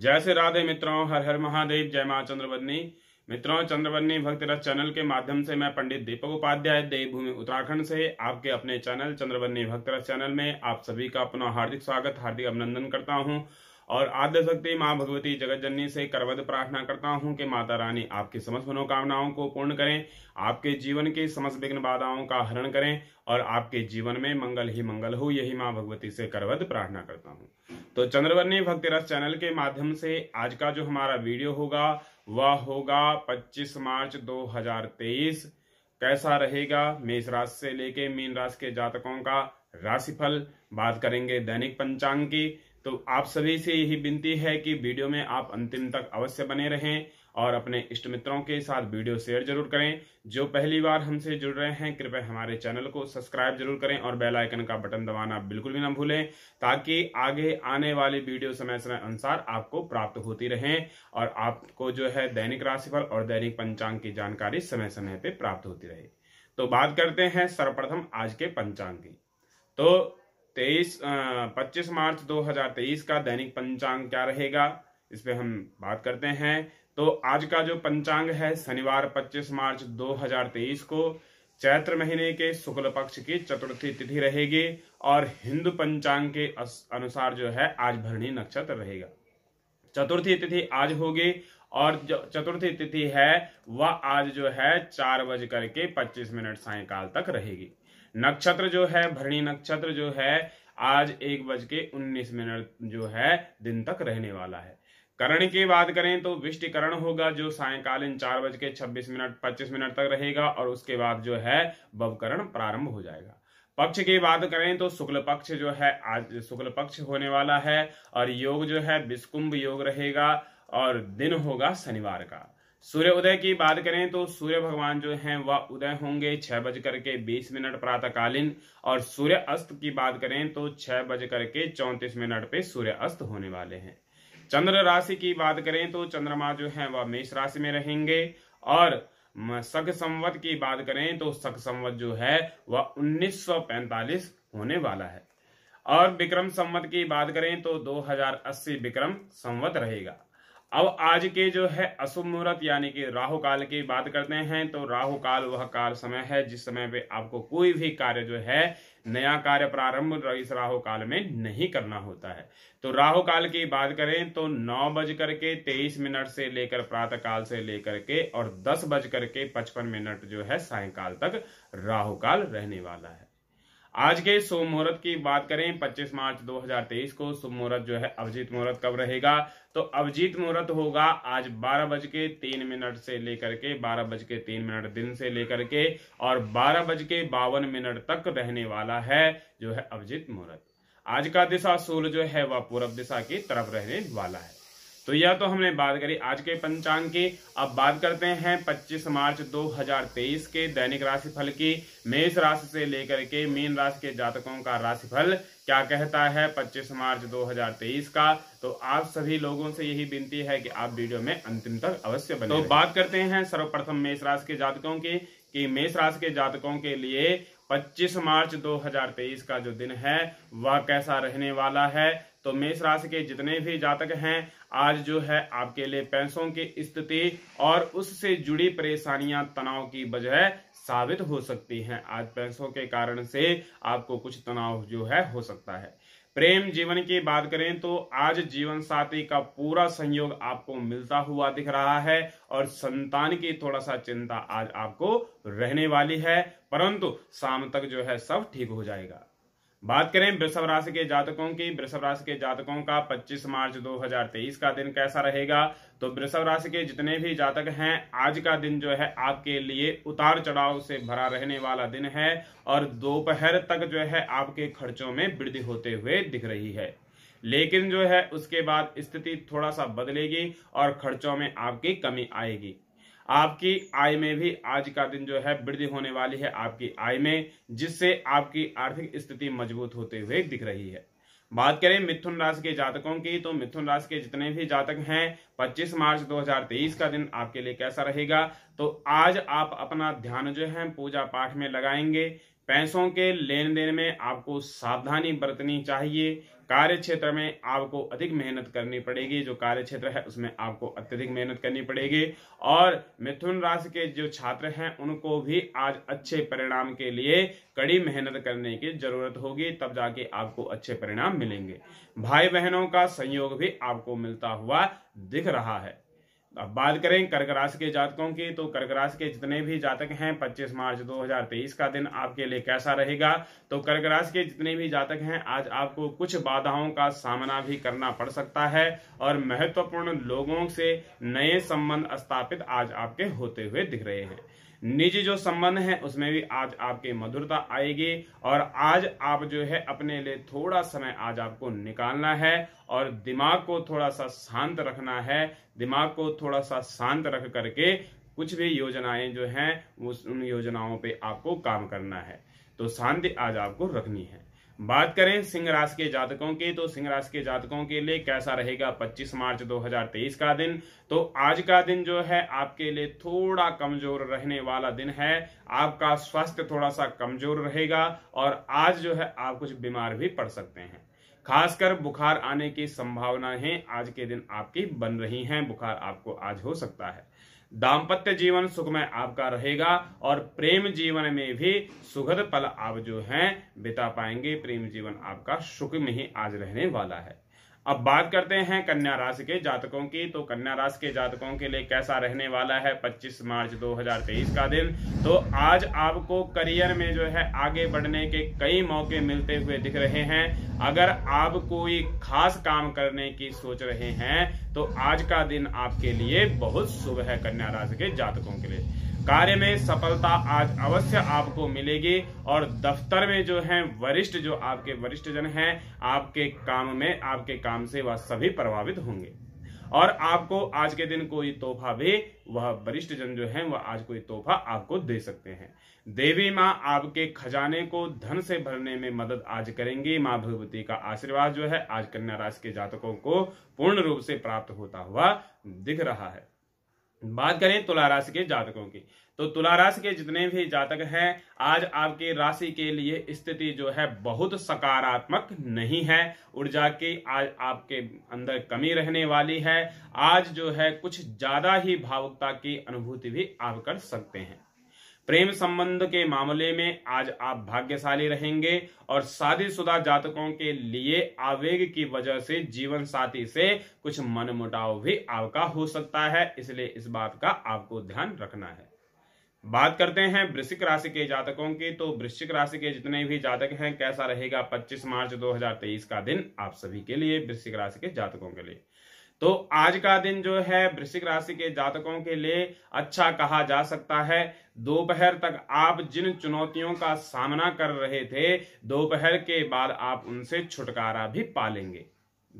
जय श्री राधे मित्रों हर हर महादेव जय मां चंद्रवन्नी मित्रों चंद्रवन्नी भक्त रस चैनल के माध्यम से मैं पंडित दीपक उपाध्याय देवभूमि उत्तराखंड से आपके अपने चैनल चंद्रवन्नी भक्त रथ चैनल में आप सभी का अपना हार्दिक स्वागत हार्दिक अभिनंदन करता हूँ और आद्य शक्ति माँ भगवती जगत जननी से करवद प्रार्थना करता हूँ कि माता रानी आपकी समस्त मनोकामनाओं को पूर्ण करें आपके जीवन की समस्त विघ्न बाधाओं का हरण करें और आपके जीवन में मंगल ही मंगल हो यही माँ भगवती से करवद प्रार्थना करता हूँ तो चंद्रवर्णी भक्ति रस चैनल के माध्यम से आज का जो हमारा वीडियो होगा वह होगा 25 मार्च 2023 कैसा रहेगा मेष राशि से लेके मीन राशि के जातकों का राशिफल बात करेंगे दैनिक पंचांग की तो आप सभी से यही विनती है कि वीडियो में आप अंतिम तक अवश्य बने रहें और अपने इष्ट मित्रों के साथ वीडियो शेयर जरूर करें जो पहली बार हमसे जुड़ रहे हैं कृपया हमारे चैनल को सब्सक्राइब जरूर करें और बेल आइकन का बटन दबाना बिल्कुल भी ना भूलें ताकि आगे आने वाली वीडियो समय समय अनुसार आपको प्राप्त होती रहे और आपको जो है दैनिक राशिफल और दैनिक पंचांग की जानकारी समय समय पर प्राप्त होती रहे तो बात करते हैं सर्वप्रथम आज के पंचांग की तो तेईस पच्चीस मार्च 2023 का दैनिक पंचांग क्या रहेगा इस पर हम बात करते हैं तो आज का जो पंचांग है शनिवार 25 मार्च 2023 को चैत्र महीने के शुक्ल पक्ष की चतुर्थी तिथि रहेगी और हिंदू पंचांग के अनुसार जो है आज भरणी नक्षत्र रहेगा चतुर्थी तिथि आज होगी और जो चतुर्थी तिथि है वह आज जो है चार बज करके पच्चीस मिनट सायकाल तक रहेगी नक्षत्र जो है भरणी नक्षत्र जो है आज एक बज के उन्नीस मिनट जो है दिन तक रहने वाला है करण की बात करें तो विष्टिकरण होगा जो सायकालीन चार बज के छब्बीस मिनट पच्चीस मिनट तक रहेगा और उसके बाद जो है बवकरण प्रारंभ हो जाएगा पक्ष की बात करें तो शुक्ल पक्ष जो है आज शुक्ल पक्ष होने वाला है और योग जो है विस्कुंभ योग रहेगा और दिन होगा शनिवार का सूर्य उदय की बात करें तो सूर्य भगवान जो हैं वह उदय होंगे छह बज करके बीस मिनट प्रातःकालीन और सूर्य अस्त की बात करें तो छह बज करके चौंतीस मिनट पे सूर्य अस्त होने वाले हैं चंद्र राशि की बात करें तो चंद्रमा जो है वह मेष राशि में रहेंगे और सख संवत की बात करें तो सख संवत जो है वह 1945 होने वाला है और विक्रम संवत की बात करें तो 2080 विक्रम संवत रहेगा अब आज के जो है अशुभ मुहूर्त यानी कि राहु काल की बात करते हैं तो राहु काल वह काल समय है जिस समय पे आपको कोई भी कार्य जो है नया कार्य प्रारंभ इस राहु काल में नहीं करना होता है तो राहु काल की बात करें तो नौ बज करके तेईस मिनट से लेकर प्रातः काल से लेकर के और दस बज करके पचपन मिनट जो है सायकाल तक राहुकाल रहने वाला है आज के शुभ मुहूर्त की बात करें 25 मार्च 2023 को शुभ मुहूर्त जो है अभिजीत मुहूर्त कब रहेगा तो अभिजीत मुहूर्त होगा आज बारह बज के तीन मिनट से लेकर के बारह बज के तीन मिनट दिन से लेकर के और बारह बज के बावन मिनट तक रहने वाला है जो है अभिजीत मुहूर्त आज का दिशा सूर्य जो है वह पूर्व दिशा की तरफ रहने वाला है तो यह तो हमने बात करी आज के पंचांग की अब बात करते हैं 25 मार्च 2023 के दैनिक राशिफल की मेष राशि से लेकर के मीन राशि के जातकों का राशिफल क्या कहता है 25 मार्च 2023 का तो आप सभी लोगों से यही विनती है कि आप वीडियो में अंतिम तक अवश्य बने तो बात करते हैं सर्वप्रथम मेष राशि के जातकों की कि मेष राशि के जातकों के लिए 25 मार्च 2023 का जो दिन है वह कैसा रहने वाला है तो मेष राशि के जितने भी जातक हैं आज जो है आपके लिए पैसों की स्थिति और उससे जुड़ी परेशानियां तनाव की वजह साबित हो सकती हैं आज पैसों के कारण से आपको कुछ तनाव जो है हो सकता है प्रेम जीवन की बात करें तो आज जीवन साथी का पूरा संयोग आपको मिलता हुआ दिख रहा है और संतान की थोड़ा सा चिंता आज आपको रहने वाली है परंतु शाम तक जो है सब ठीक हो जाएगा बात करें वृषभ राशि के जातकों की वृषभ राशि के जातकों का 25 मार्च 2023 का दिन कैसा रहेगा तो वृषभ राशि के जितने भी जातक हैं आज का दिन जो है आपके लिए उतार चढ़ाव से भरा रहने वाला दिन है और दोपहर तक जो है आपके खर्चों में वृद्धि होते हुए दिख रही है लेकिन जो है उसके बाद स्थिति थोड़ा सा बदलेगी और खर्चों में आपकी कमी आएगी आपकी आय में भी आज का दिन जो है वृद्धि होने वाली है आपकी आय में जिससे आपकी आर्थिक स्थिति मजबूत होते हुए दिख रही है बात करें मिथुन राशि के जातकों की तो मिथुन राशि के जितने भी जातक हैं 25 मार्च 2023 का दिन आपके लिए कैसा रहेगा तो आज आप अपना ध्यान जो है पूजा पाठ में लगाएंगे पैसों के लेन देन में आपको सावधानी बरतनी चाहिए कार्य क्षेत्र में आपको अधिक मेहनत करनी पड़ेगी जो कार्य क्षेत्र है उसमें आपको अत्यधिक मेहनत करनी पड़ेगी और मिथुन राशि के जो छात्र हैं उनको भी आज अच्छे परिणाम के लिए कड़ी मेहनत करने की जरूरत होगी तब जाके आपको अच्छे परिणाम मिलेंगे भाई बहनों का संयोग भी आपको मिलता हुआ दिख रहा है अब बात करें कर्क राशि के जातकों की तो कर्क राशि के जितने भी जातक हैं 25 मार्च 2023 का दिन आपके लिए कैसा रहेगा तो कर्क राशि के जितने भी जातक हैं आज आपको कुछ बाधाओं का सामना भी करना पड़ सकता है और महत्वपूर्ण लोगों से नए संबंध स्थापित आज आपके होते हुए दिख रहे हैं निजी जो संबंध है उसमें भी आज आपकी मधुरता आएगी और आज आप जो है अपने लिए थोड़ा समय आज आपको निकालना है और दिमाग को थोड़ा सा शांत रखना है दिमाग को थोड़ा सा शांत रख करके कुछ भी योजनाएं जो हैं उस उन योजनाओं पे आपको काम करना है तो शांति आज आपको रखनी है बात करें सिंह राशि के जातकों की तो सिंह राशि के जातकों के लिए कैसा रहेगा 25 मार्च 2023 का दिन तो आज का दिन जो है आपके लिए थोड़ा कमजोर रहने वाला दिन है आपका स्वास्थ्य थोड़ा सा कमजोर रहेगा और आज जो है आप कुछ बीमार भी पड़ सकते हैं खासकर बुखार आने की संभावनाएं आज के दिन आपकी बन रही है बुखार आपको आज हो सकता है दाम्पत्य जीवन सुखमय आपका रहेगा और प्रेम जीवन में भी सुखद पल आप जो हैं बिता पाएंगे प्रेम जीवन आपका सुख में ही आज रहने वाला है अब बात करते हैं कन्या राशि के जातकों की तो कन्या राशि के जातकों के लिए कैसा रहने वाला है 25 मार्च 2023 का दिन तो आज आपको करियर में जो है आगे बढ़ने के कई मौके मिलते हुए दिख रहे हैं अगर आप कोई खास काम करने की सोच रहे हैं तो आज का दिन आपके लिए बहुत शुभ है कन्या राशि के जातकों के लिए कार्य में सफलता आज अवश्य आपको मिलेगी और दफ्तर में जो है वरिष्ठ जो आपके वरिष्ठ जन हैं आपके काम में आपके काम से वह सभी प्रभावित होंगे और आपको आज के दिन कोई तोहफा भी वह वरिष्ठ जन जो है वह आज कोई तोहफा आपको दे सकते हैं देवी माँ आपके खजाने को धन से भरने में मदद आज करेंगी माँ भगवती का आशीर्वाद जो है आज कन्या राशि के जातकों को पूर्ण रूप से प्राप्त होता हुआ दिख रहा है बात करें तुला राशि के जातकों की तो तुला राशि के जितने भी जातक हैं आज आपके राशि के लिए स्थिति जो है बहुत सकारात्मक नहीं है ऊर्जा की आज आपके अंदर कमी रहने वाली है आज जो है कुछ ज्यादा ही भावुकता की अनुभूति भी आप कर सकते हैं प्रेम संबंध के मामले में आज आप भाग्यशाली रहेंगे और शादीशुदा जातकों के लिए आवेग की वजह से जीवन साथी से कुछ मनमुटाव भी आपका हो सकता है इसलिए इस बात का आपको ध्यान रखना है बात करते हैं वृश्चिक राशि के जातकों की तो वृश्चिक राशि के जितने भी जातक हैं कैसा रहेगा 25 मार्च 2023 का दिन आप सभी के लिए वृश्चिक राशि के जातकों के लिए तो आज का दिन जो है वृश्चिक राशि के जातकों के लिए अच्छा कहा जा सकता है दोपहर तक आप जिन चुनौतियों का सामना कर रहे थे दोपहर के बाद आप उनसे छुटकारा भी पा लेंगे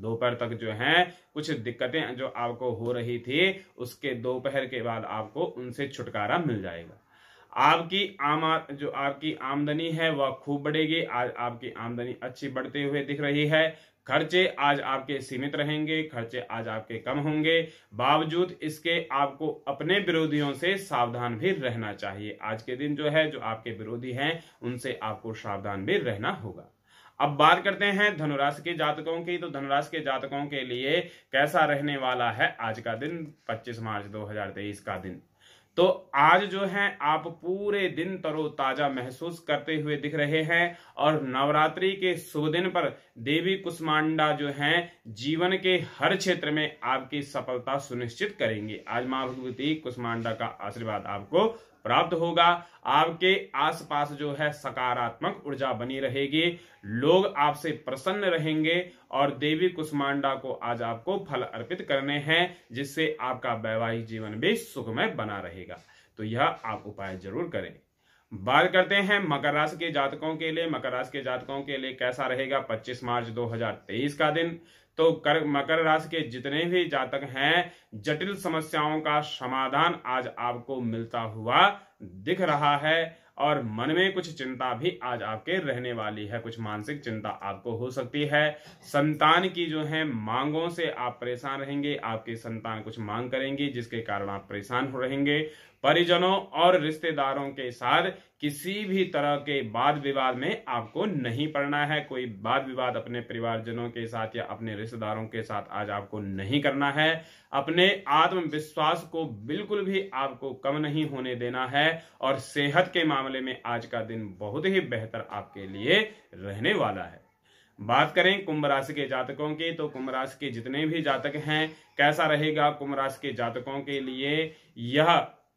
दोपहर तक जो है कुछ दिक्कतें जो आपको हो रही थी उसके दोपहर के बाद आपको उनसे छुटकारा मिल जाएगा आपकी आम जो आपकी आमदनी है वह खूब बढ़ेगी आज आपकी आमदनी अच्छी बढ़ते हुए दिख रही है खर्चे आज आपके सीमित रहेंगे खर्चे आज आपके कम होंगे बावजूद इसके आपको अपने विरोधियों से सावधान भी रहना चाहिए आज के दिन जो है जो आपके विरोधी हैं उनसे आपको सावधान भी रहना होगा अब बात करते हैं धनुराशि के जातकों की तो धनुराशि के जातकों के लिए कैसा रहने वाला है आज का दिन 25 मार्च 2023 का दिन तो आज जो है आप पूरे दिन तरोताजा महसूस करते हुए दिख रहे हैं और नवरात्रि के शुभ दिन पर देवी कुष्मांडा जो हैं जीवन के हर क्षेत्र में आपकी सफलता सुनिश्चित करेंगे आज मां भगवती कुष्मांडा का आशीर्वाद आपको प्राप्त होगा आपके आसपास जो है सकारात्मक ऊर्जा बनी रहेगी लोग आपसे प्रसन्न रहेंगे और देवी कुष्मांडा को आज आपको फल अर्पित करने हैं जिससे आपका वैवाहिक जीवन भी सुखमय बना रहेगा तो यह आप उपाय जरूर करें बात करते हैं मकर राशि के जातकों के लिए मकर राशि के जातकों के लिए कैसा रहेगा 25 मार्च 2023 का दिन तो कर मकर राशि के जितने भी जातक हैं जटिल समस्याओं का समाधान आज आपको मिलता हुआ दिख रहा है और मन में कुछ चिंता भी आज आपके रहने वाली है कुछ मानसिक चिंता आपको हो सकती है संतान की जो है मांगों से आप परेशान रहेंगे आपके संतान कुछ मांग करेंगे जिसके कारण आप परेशान हो रहेंगे परिजनों और रिश्तेदारों के साथ किसी भी तरह के वाद विवाद में आपको नहीं पड़ना है कोई वाद विवाद अपने परिवारजनों के साथ या अपने रिश्तेदारों के साथ आज आपको नहीं करना है अपने आत्मविश्वास को बिल्कुल भी आपको कम नहीं होने देना है और सेहत के मामले में आज का दिन बहुत ही बेहतर आपके लिए रहने वाला है बात करें कुंभ राशि के जातकों की तो कुंभ राशि के जितने भी जातक हैं कैसा रहेगा कुंभ राशि के जातकों के लिए यह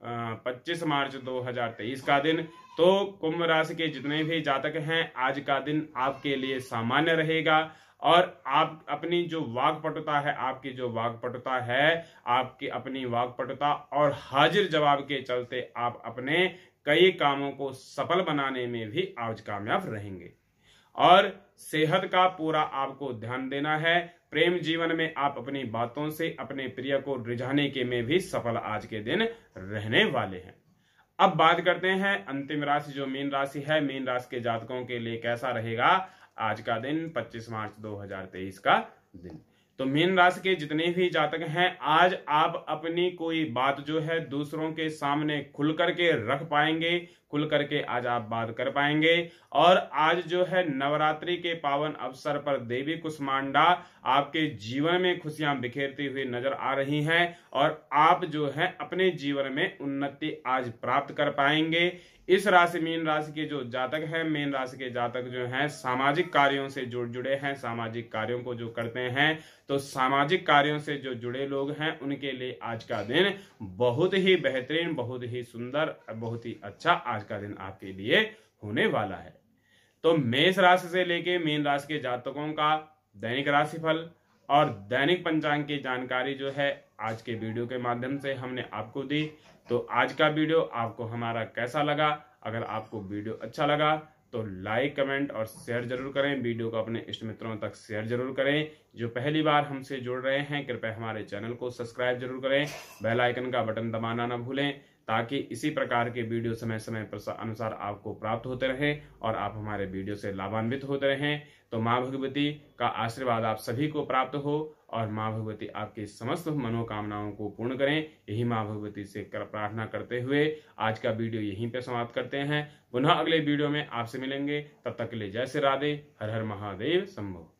पच्चीस मार्च 2023 का दिन तो कुंभ राशि के जितने भी जातक हैं आज का दिन आपके लिए सामान्य रहेगा और आप अपनी जो वाकपटुता है आपकी जो वाकपटुता है आपकी अपनी वाकपटुता और हाजिर जवाब के चलते आप अपने कई कामों को सफल बनाने में भी आज कामयाब रहेंगे और सेहत का पूरा आपको ध्यान देना है प्रेम जीवन में आप अपनी बातों से अपने प्रिय को रिझाने के में भी सफल आज के दिन रहने वाले हैं अब बात करते हैं अंतिम राशि जो मीन राशि है मीन राशि के जातकों के लिए कैसा रहेगा आज का दिन 25 मार्च 2023 का दिन तो मीन राशि के जितने भी जातक हैं आज आप अपनी कोई बात जो है दूसरों के सामने खुल करके रख पाएंगे खुल करके आज आप बात कर पाएंगे और आज जो है नवरात्रि के पावन अवसर पर देवी कुष्मांडा आपके जीवन में खुशियां बिखेरती हुई नजर आ रही हैं और आप जो है अपने जीवन में उन्नति आज प्राप्त कर पाएंगे इस राशि मीन राशि के जो जातक है मीन राशि के जातक जो हैं सामाजिक कार्यों से जुड़ जुड़े हैं सामाजिक कार्यों को जो करते हैं तो सामाजिक कार्यों से जो जुड़े लोग हैं उनके लिए आज का दिन बहुत ही बेहतरीन बहुत ही सुंदर बहुत ही अच्छा आज का दिन आपके लिए होने वाला है तो मेष राशि से लेके मीन राशि के जातकों का दैनिक राशिफल और दैनिक पंचांग की जानकारी जो है आज के वीडियो के माध्यम से हमने आपको दी तो आज का वीडियो आपको हमारा कैसा लगा अगर आपको वीडियो अच्छा लगा तो लाइक कमेंट और शेयर जरूर करें वीडियो को अपने इष्ट मित्रों तक शेयर जरूर करें जो पहली बार हमसे जुड़ रहे हैं कृपया हमारे चैनल को सब्सक्राइब जरूर करें बेल आइकन का बटन दबाना ना भूलें ताकि इसी प्रकार के वीडियो समय समय पर अनुसार आपको प्राप्त होते रहें और आप हमारे वीडियो से लाभान्वित होते रहें तो माँ भगवती का आशीर्वाद आप सभी को प्राप्त हो और माँ भगवती आपकी समस्त मनोकामनाओं को पूर्ण करें यही माँ भगवती से कर प्रार्थना करते हुए आज का वीडियो यहीं पर समाप्त करते हैं पुनः अगले वीडियो में आपसे मिलेंगे तब तक के लिए जय श्री राधे हर हर महादेव संभव